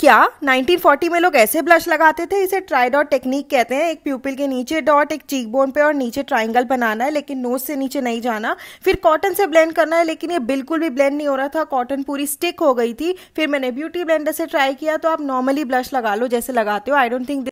क्या 1940 में लोग ऐसे ब्लश लगाते थे इसे ट्राई डॉट टेक्निक कहते हैं एक प्यूपिल के नीचे डॉट एक चीक बोन पे और नीचे ट्राइंगल बनाना है लेकिन नोज से नीचे नहीं जाना फिर कॉटन से ब्लेंड करना है लेकिन ये बिल्कुल भी ब्लेंड नहीं हो रहा था कॉटन पूरी स्टिक हो गई थी फिर मैंने ब्यूटी ब्लेंडर से ट्राई किया तो आप नॉर्मली ब्लश लगा लो जैसे लगाते हो आई डोंट थिंक